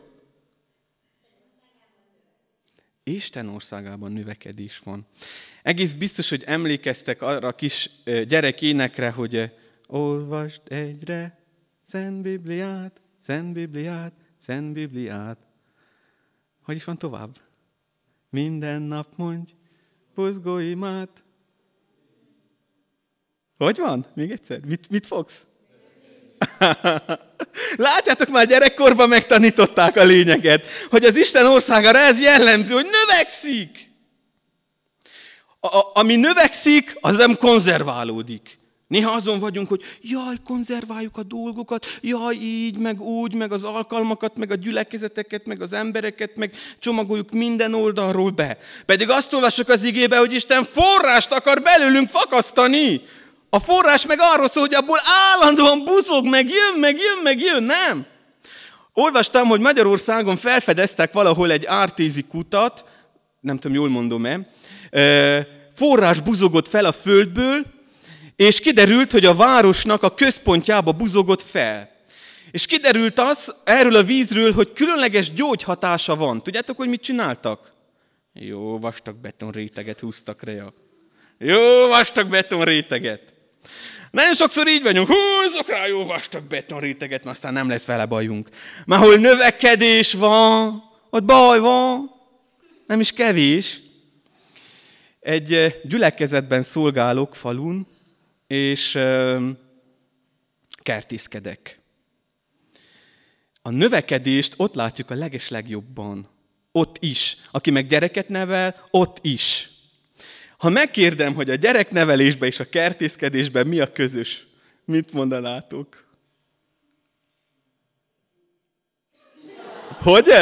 Isten országában növekedés van. Egész biztos, hogy emlékeztek arra a kis gyerek énekre, hogy olvasd egyre Szent Bibliát, Szent Bibliát, Szent Bibliát. Hogy is van tovább? Minden nap mondj, buzgóimát. Hogy van? Még egyszer? Mit, mit fogsz? <laughs> Látjátok, már gyerekkorban megtanították a lényeget, hogy az Isten országára ez jellemző, hogy növekszik. A, a, ami növekszik, az nem konzerválódik. Néha azon vagyunk, hogy jaj, konzerváljuk a dolgokat, jaj, így, meg úgy, meg az alkalmakat, meg a gyülekezeteket, meg az embereket, meg csomagoljuk minden oldalról be. Pedig azt olvasok az igébe, hogy Isten forrást akar belőlünk fakasztani, a forrás meg arról szól, hogy abból állandóan buzog, meg jön, meg jön, meg jön, nem? Olvastam, hogy Magyarországon felfedeztek valahol egy ártézi kutat, nem tudom, jól mondom-e, forrás buzogott fel a földből, és kiderült, hogy a városnak a központjába buzogott fel. És kiderült az erről a vízről, hogy különleges gyógyhatása van. Tudjátok, hogy mit csináltak? Jó vastag betonréteget húztak rá. Jó vastag betonréteget. Nagyon sokszor így vagyunk, húzok rá jó vastag réteget, mert aztán nem lesz vele bajunk. Már hol növekedés van, ott baj van, nem is kevés. Egy eh, gyülekezetben szolgálok falun, és eh, kertészkedek. A növekedést ott látjuk a legeslegjobban. Ott is. Aki meg gyereket nevel, ott is. Ha megkérdem, hogy a gyereknevelésben és a kertészkedésben mi a közös, mit mondanátok? Hogy? <laughs>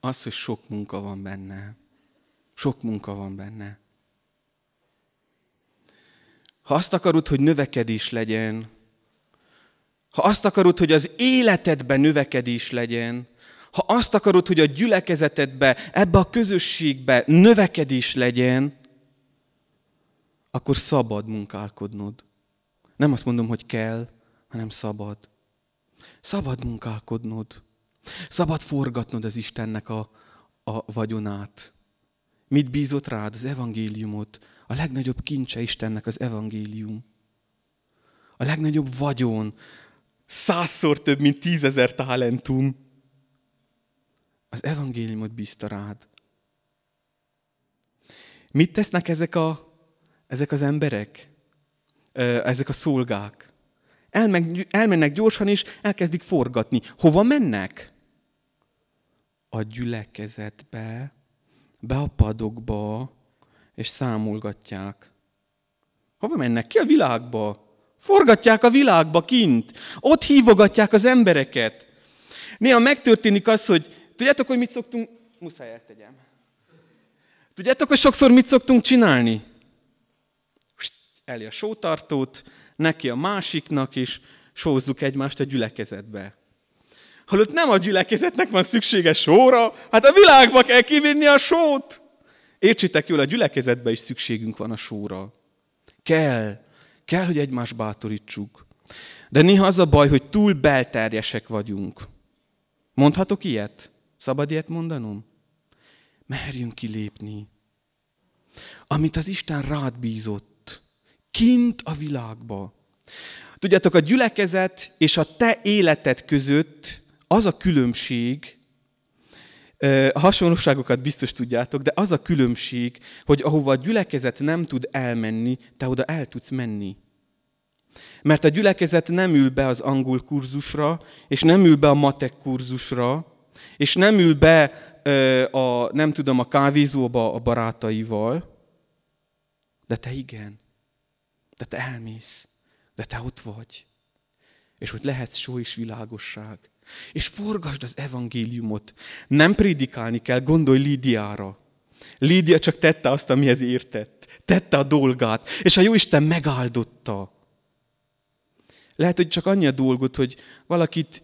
Az, hogy sok munka van benne. Sok munka van benne. Ha azt akarod, hogy növekedés legyen, ha azt akarod, hogy az életedben növekedés legyen, ha azt akarod, hogy a gyülekezetedbe, ebbe a közösségbe növekedés legyen, akkor szabad munkálkodnod. Nem azt mondom, hogy kell, hanem szabad. Szabad munkálkodnod. Szabad forgatnod az Istennek a, a vagyonát. Mit bízott rád? Az evangéliumot. A legnagyobb kincse Istennek az evangélium. A legnagyobb vagyon. Százszor több, mint tízezer talentum. Az evangéliumot bízta rád. Mit tesznek ezek, a, ezek az emberek? Ezek a szolgák? Elmen, elmennek gyorsan, és elkezdik forgatni. Hova mennek? A gyülekezetbe, be a padokba, és számolgatják. Hova mennek? Ki a világba? Forgatják a világba kint. Ott hívogatják az embereket. Néha megtörténik az, hogy Tudjátok, hogy mit szoktunk... Muszáj eltegyem. Tudjátok, hogy sokszor mit szoktunk csinálni? Elé a sótartót, neki a másiknak is, sózzuk egymást a gyülekezetbe. Halott nem a gyülekezetnek van szüksége sóra, hát a világba kell kivinni a sót. Értsétek jól, a gyülekezetbe is szükségünk van a sóra. Kell, kell, hogy egymást bátorítsuk. De néha az a baj, hogy túl belterjesek vagyunk. Mondhatok ilyet? Szabad ilyet mondanom? Merjünk kilépni. Amit az Isten rád bízott, kint a világba. Tudjátok, a gyülekezet és a te életed között az a különbség, a hasonlóságokat biztos tudjátok, de az a különbség, hogy ahova a gyülekezet nem tud elmenni, te oda el tudsz menni. Mert a gyülekezet nem ül be az angol kurzusra, és nem ül be a matek kurzusra, és nem ül be a, nem tudom, a kávézóba a barátaival, de te igen. De te elmész. De te ott vagy. És hogy lehetsz só és világosság. És forgasd az evangéliumot. Nem prédikálni kell, gondolj Lídiára. Lídia csak tette azt, amihez értett. Tette a dolgát, és a Jóisten megáldotta. Lehet, hogy csak annyi a dolgot, hogy valakit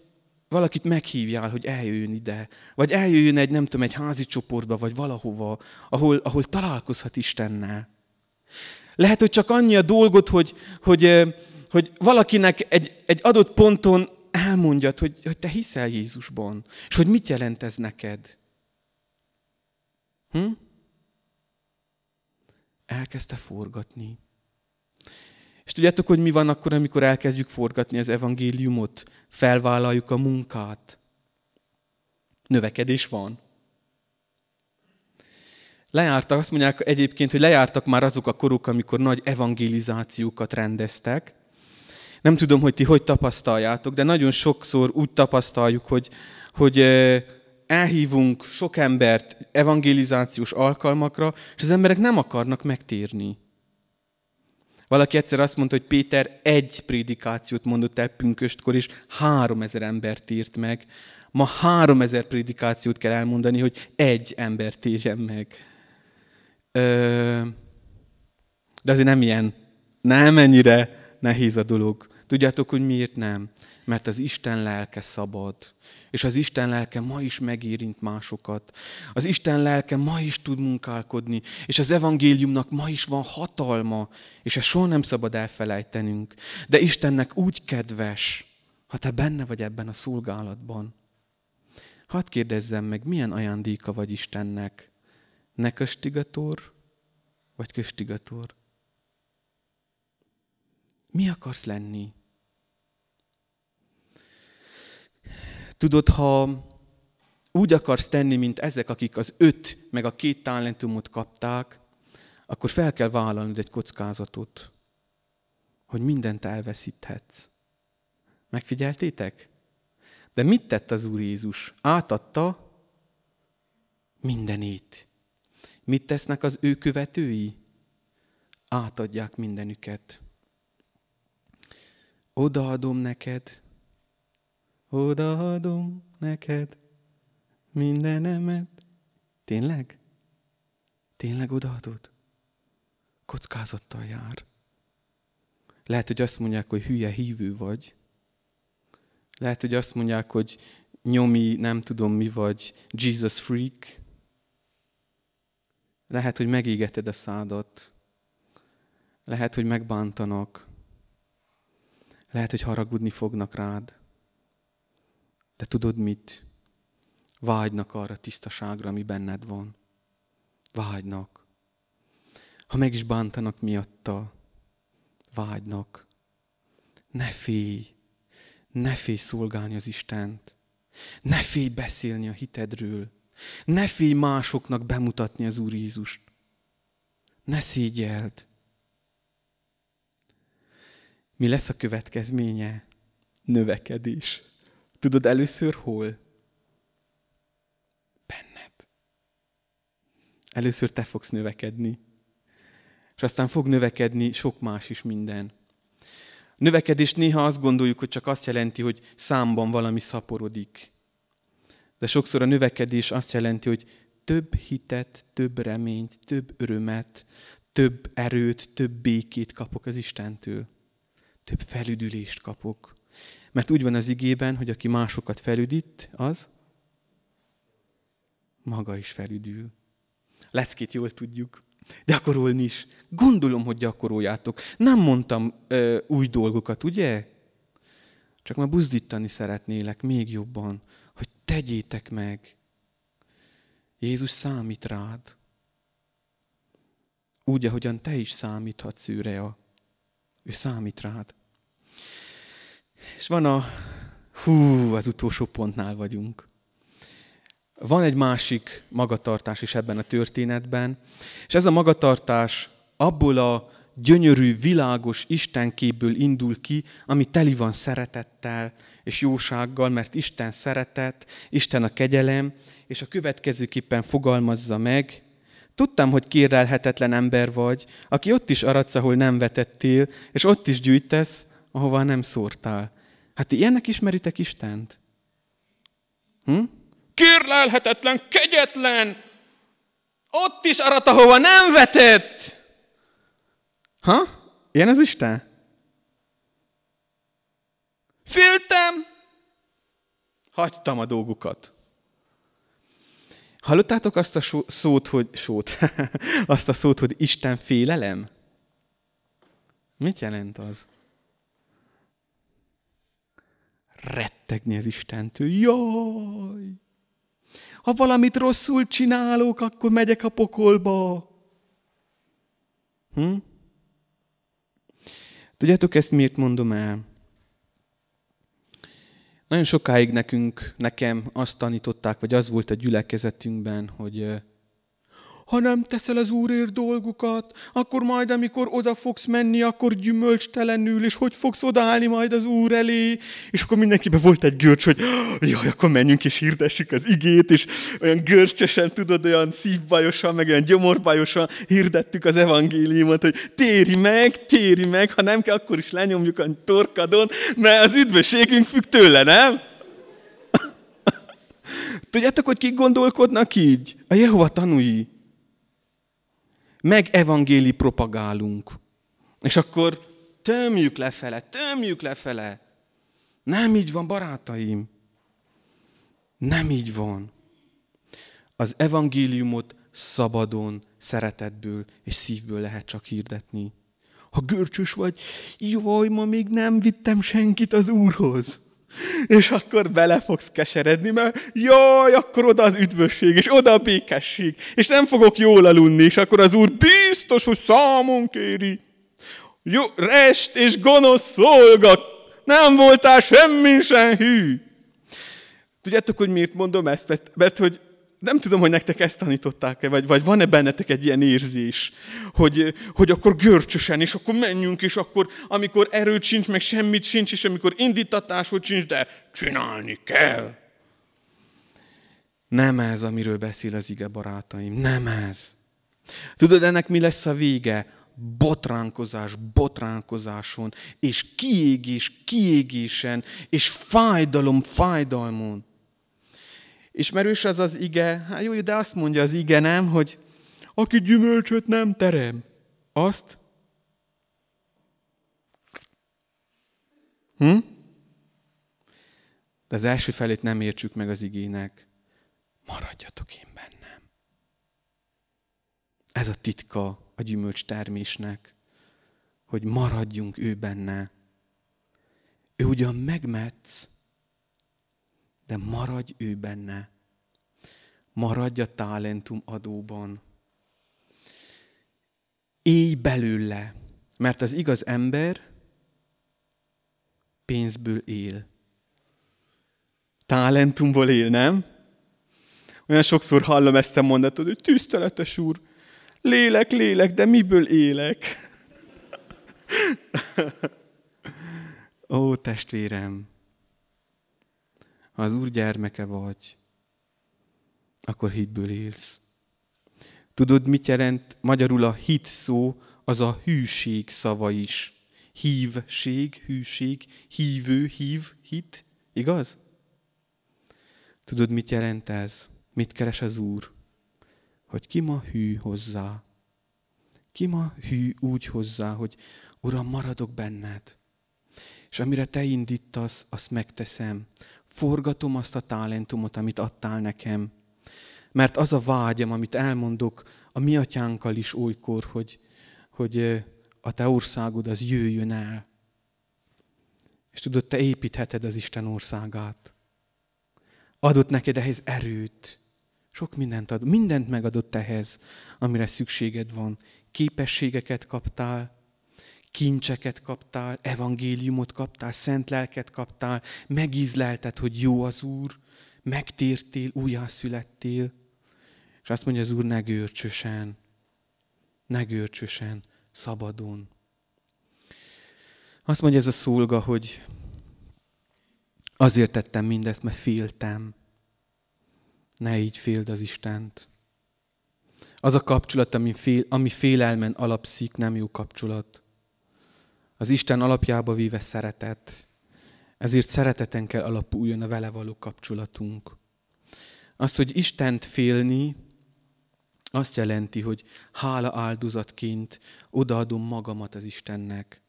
valakit meghívjál, hogy eljöjjön ide, vagy eljöjjön egy, nem tudom, egy házi csoportba, vagy valahova, ahol, ahol találkozhat Istennel. Lehet, hogy csak annyi a dolgot, hogy, hogy, hogy valakinek egy, egy adott ponton elmondjad, hogy, hogy te hiszel Jézusban, és hogy mit jelent ez neked. Hm? Elkezdte forgatni. És tudjátok, hogy mi van akkor, amikor elkezdjük forgatni az evangéliumot, felvállaljuk a munkát. Növekedés van. Lejártak, azt mondják egyébként, hogy lejártak már azok a korok, amikor nagy evangelizációkat rendeztek. Nem tudom, hogy ti hogy tapasztaljátok, de nagyon sokszor úgy tapasztaljuk, hogy, hogy elhívunk sok embert evangelizációs alkalmakra, és az emberek nem akarnak megtérni. Valaki egyszer azt mondta, hogy Péter egy prédikációt mondott el pünköstkor, és három ezer embert írt meg. Ma három ezer prédikációt kell elmondani, hogy egy embert írjen meg. De azért nem ilyen, nem ennyire nehéz a dolog. Tudjátok, hogy miért nem? Mert az Isten lelke szabad. És az Isten lelke ma is megérint másokat. Az Isten lelke ma is tud munkálkodni, és az evangéliumnak ma is van hatalma, és ezt soha nem szabad elfelejtenünk. De Istennek úgy kedves, ha te benne vagy ebben a szolgálatban. Hadd kérdezzem meg, milyen ajándéka vagy Istennek? Ne köstigator, vagy köstigator? Mi akarsz lenni? Tudod, ha úgy akarsz tenni, mint ezek, akik az öt, meg a két talentumot kapták, akkor fel kell vállalnod egy kockázatot, hogy mindent elveszíthetsz. Megfigyeltétek? De mit tett az Úr Jézus? Átadta mindenét. Mit tesznek az ő követői? Átadják mindenüket. Odaadom neked, odaadom neked mindenemet. Tényleg? Tényleg odaadod? Kockázattal jár. Lehet, hogy azt mondják, hogy hülye hívő vagy. Lehet, hogy azt mondják, hogy nyomi, nem tudom mi vagy, Jesus freak. Lehet, hogy megégeted a szádat. Lehet, hogy megbántanak. Lehet, hogy haragudni fognak rád, de tudod mit? Vágynak arra tisztaságra, ami benned van. Vágynak. Ha meg is bántanak miatta, vágynak. Ne félj, ne félj szolgálni az Istent. Ne félj beszélni a hitedről. Ne félj másoknak bemutatni az Úr Jézust. Ne szégyeld. Mi lesz a következménye? Növekedés. Tudod először hol? Benned. Először te fogsz növekedni. És aztán fog növekedni sok más is minden. A növekedés néha azt gondoljuk, hogy csak azt jelenti, hogy számban valami szaporodik. De sokszor a növekedés azt jelenti, hogy több hitet, több reményt, több örömet, több erőt, több békét kapok az Istentől több felüdülést kapok. Mert úgy van az igében, hogy aki másokat felüdít, az maga is felüdül. Leckét jól tudjuk. Gyakorolni is. Gondolom, hogy gyakoroljátok. Nem mondtam ö, új dolgokat, ugye? Csak ma buzdítani szeretnélek még jobban, hogy tegyétek meg. Jézus számít rád. Úgy, ahogyan te is számíthatsz őre a ő számít rád. És van a... Hú, az utolsó pontnál vagyunk. Van egy másik magatartás is ebben a történetben, és ez a magatartás abból a gyönyörű, világos Istenképből indul ki, ami teli van szeretettel és jósággal, mert Isten szeretet, Isten a kegyelem, és a következőképpen fogalmazza meg, Tudtam, hogy kérlelhetetlen ember vagy, aki ott is aradsz, ahol nem vetettél, és ott is gyűjtesz, ahova nem szórtál. Hát ti ilyennek ismeritek Istent? Hm? Kérlelhetetlen, kegyetlen! Ott is arat, ahova nem vetett! Ha? Ilyen az Isten? Féltem! Hagytam a dolgukat. Hallottátok azt a szót, hogy sót, <laughs> azt a szót, hogy Isten félelem? Mit jelent az? Rettegni az Istentől. Jaj! Ha valamit rosszul csinálok, akkor megyek a pokolba. Hm? Tudjátok, ezt miért mondom el? Nagyon sokáig nekünk, nekem azt tanították, vagy az volt a gyülekezetünkben, hogy ha nem teszel az Úrért dolgukat, akkor majd, amikor oda fogsz menni, akkor gyümölcstelenül, és hogy fogsz odaállni majd az Úr elé? És akkor mindenkiben volt egy görcs, hogy jaj, akkor menjünk és hirdessük az igét, és olyan görcsösen, tudod, olyan szívbajosan, meg olyan gyomorbajosan hirdettük az evangéliumot, hogy téri meg, téri meg, ha nem kell, akkor is lenyomjuk a torkadon, mert az üdvösségünk függ tőle, nem? Tudjátok, hogy kik gondolkodnak így? A Jehova tanúi meg evangéli propagálunk. És akkor tömjük lefele, tömjük lefele. Nem így van, barátaim. Nem így van. Az evangéliumot szabadon, szeretetből és szívből lehet csak hirdetni. Ha görcsös vagy, jaj, ma még nem vittem senkit az Úrhoz és akkor bele fogsz keseredni, mert jaj, akkor oda az üdvösség, és oda a békesség, és nem fogok jól aludni, és akkor az Úr biztos, hogy számon kéri. Jó, rest és gonosz szolgak, nem voltál semmi sem hű. Tudjátok, hogy miért mondom ezt? Mert, mert hogy nem tudom, hogy nektek ezt tanították-e, vagy, vagy van-e bennetek egy ilyen érzés, hogy, hogy akkor görcsösen, és akkor menjünk, és akkor amikor erő sincs, meg semmit sincs, és amikor indítatás hogy sincs, de csinálni kell. Nem ez, amiről beszél az ige barátaim. Nem ez. Tudod, ennek mi lesz a vége? botránkozás botránkozáson, és kiégés kiégésen, és fájdalom fájdalmon. Ismerős az az ige, hát jó, de azt mondja az ige, nem, hogy aki gyümölcsöt nem terem, azt... Hm? De az első felét nem értsük meg az igének. Maradjatok én bennem. Ez a titka a gyümölcs termésnek, hogy maradjunk ő benne. Ő ugyan megmetsz, de maradj ő benne. Maradj a talentum adóban. Élj belőle, mert az igaz ember pénzből él. Talentumból él, nem? Olyan sokszor hallom ezt a mondatot, hogy tiszteletes úr, lélek, lélek, de miből élek? <laughs> Ó, testvérem, ha az Úr gyermeke vagy, akkor hitből élsz. Tudod, mit jelent magyarul a hit szó, az a hűség szava is. Hívség, hűség, hívő, hív, hit, igaz? Tudod, mit jelent ez? Mit keres az Úr? Hogy ki ma hű hozzá? Ki ma hű úgy hozzá, hogy Uram, maradok benned, és amire te indítasz, azt megteszem, forgatom azt a talentumot, amit adtál nekem. Mert az a vágyam, amit elmondok a mi atyánkkal is olykor, hogy, hogy a te országod az jöjjön el. És tudod, te építheted az Isten országát. Adott neked ehhez erőt. Sok mindent ad, mindent megadott ehhez, amire szükséged van. Képességeket kaptál, kincseket kaptál, evangéliumot kaptál, szent lelket kaptál, megízlelted, hogy jó az Úr, megtértél, újjászülettél. És azt mondja az Úr, ne görcsösen, ne görcsösen, szabadon. Azt mondja ez a szolga, hogy azért tettem mindezt, mert féltem. Ne így féld az Istent. Az a kapcsolat, ami, fél, ami félelmen alapszik, nem jó kapcsolat az Isten alapjába víve szeretet. Ezért szereteten kell alapuljon a vele való kapcsolatunk. Az, hogy Istent félni, azt jelenti, hogy hála áldozatként odaadom magamat az Istennek.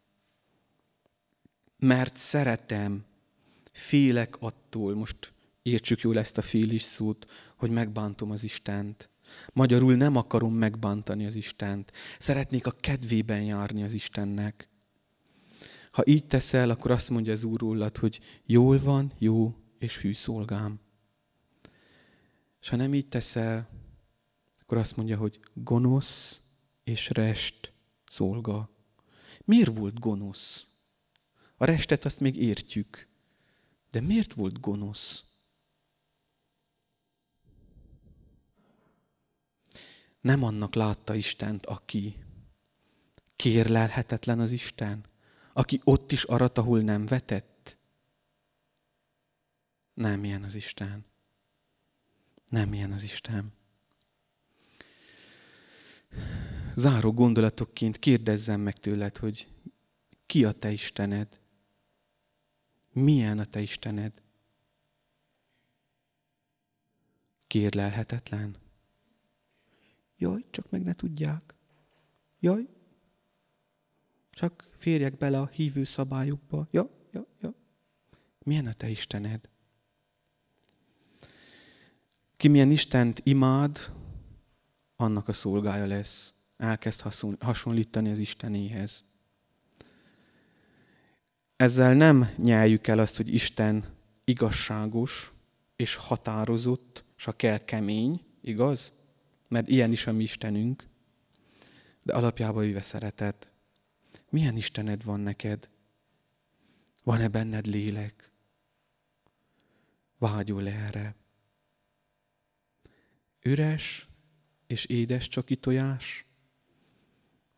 Mert szeretem, félek attól, most értsük jól ezt a félis szót, hogy megbántom az Istent. Magyarul nem akarom megbántani az Istent. Szeretnék a kedvében járni az Istennek. Ha így teszel, akkor azt mondja az Úr rólad, hogy jól van, jó és hű szolgám. És ha nem így teszel, akkor azt mondja, hogy gonosz és rest szolga. Miért volt gonosz? A restet azt még értjük. De miért volt gonosz? Nem annak látta Istent, aki kérlelhetetlen az Isten, aki ott is arat, ahol nem vetett? Nem ilyen az Isten. Nem ilyen az Isten. Záró gondolatokként kérdezzem meg tőled, hogy ki a te Istened? Milyen a te Istened? Kérlelhetetlen? Jaj, csak meg ne tudják. Jaj, csak férjek bele a hívő szabályukba. Ja, ja, ja. Milyen a te Istened? Ki milyen Istent imád, annak a szolgája lesz. Elkezd hasonlítani az Istenéhez. Ezzel nem nyeljük el azt, hogy Isten igazságos és határozott, és a kell kemény, igaz? Mert ilyen is a mi Istenünk. De alapjában üve szeretet. Milyen Istened van neked? Van-e benned lélek? Vágyol erre? Üres és édes csokitojás?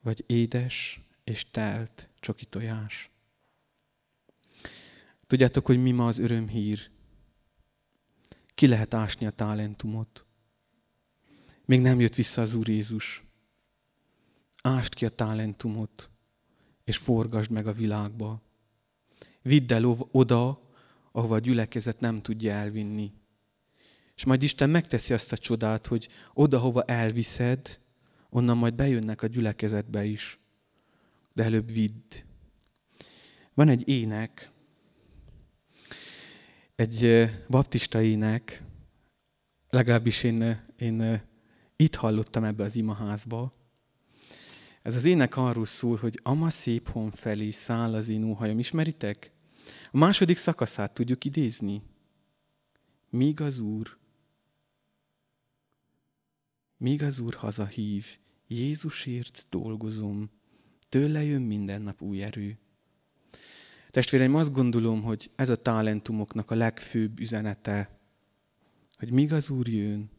Vagy édes és telt csokitojás? Tudjátok, hogy mi ma az örömhír? Ki lehet ásni a talentumot? Még nem jött vissza az Úr Jézus. Ást ki a talentumot és forgasd meg a világba. Vidd el oda, ahova a gyülekezet nem tudja elvinni. És majd Isten megteszi azt a csodát, hogy oda, hova elviszed, onnan majd bejönnek a gyülekezetbe is. De előbb vidd. Van egy ének, egy baptista ének, legalábbis én, én itt hallottam ebbe az imaházba, ez az ének arról szól, hogy ama szép hon felé száll az én óhajam. Ismeritek? A második szakaszát tudjuk idézni. Míg az Úr, míg az Úr hazahív, Jézusért dolgozom, tőle jön minden nap új erő. Testvéreim, azt gondolom, hogy ez a talentumoknak a legfőbb üzenete, hogy míg az Úr jön,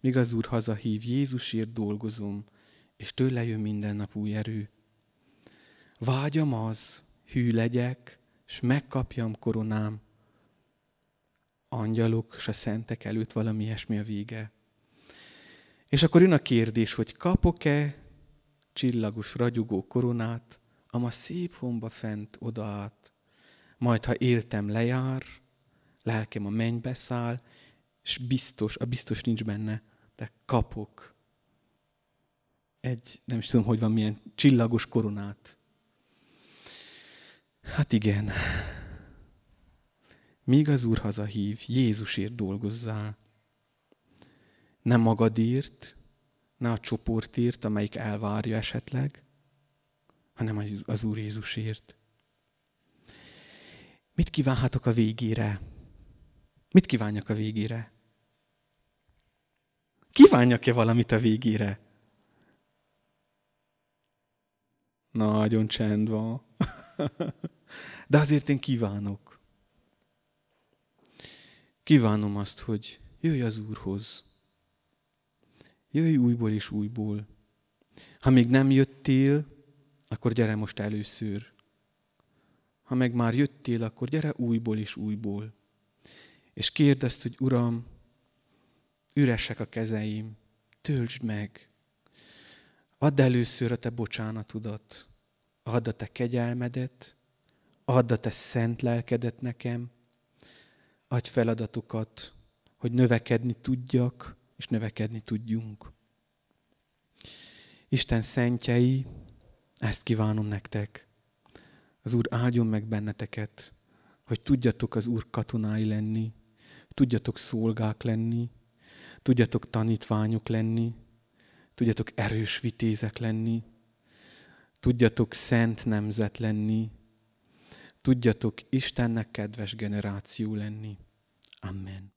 míg az Úr hazahív, Jézusért dolgozom, és tőle jön minden nap új erő. Vágyam az, hű legyek, és megkapjam koronám. Angyalok se szentek előtt valami ilyesmi a vége. És akkor jön a kérdés, hogy kapok-e csillagos ragyogó koronát, ama szép homba fent oda át. Majd, ha éltem lejár, lelkem a mennybe száll, és biztos, a biztos nincs benne, de kapok egy, nem is tudom, hogy van, milyen csillagos koronát. Hát igen. Míg az Úr hazahív, Jézusért dolgozzál. Nem magad írt, ne a csoport írt, amelyik elvárja esetleg, hanem az Úr Jézusért. Mit kívánhatok a végére? Mit kívánjak a végére? Kívánjak-e valamit a végére? Nagyon csend van. <laughs> De azért én kívánok. Kívánom azt, hogy jöjj az Úrhoz. Jöjj újból és újból. Ha még nem jöttél, akkor gyere most először. Ha meg már jöttél, akkor gyere újból és újból. És kérdezd, hogy Uram, üresek a kezeim, töltsd meg, Add először a te bocsánatodat, add a te kegyelmedet, add a te szent lelkedet nekem, adj feladatokat, hogy növekedni tudjak, és növekedni tudjunk. Isten szentjei, ezt kívánom nektek. Az Úr áldjon meg benneteket, hogy tudjatok az Úr katonái lenni, tudjatok szolgák lenni, tudjatok tanítványok lenni, Tudjatok erős vitézek lenni, tudjatok szent nemzet lenni, tudjatok Istennek kedves generáció lenni. Amen.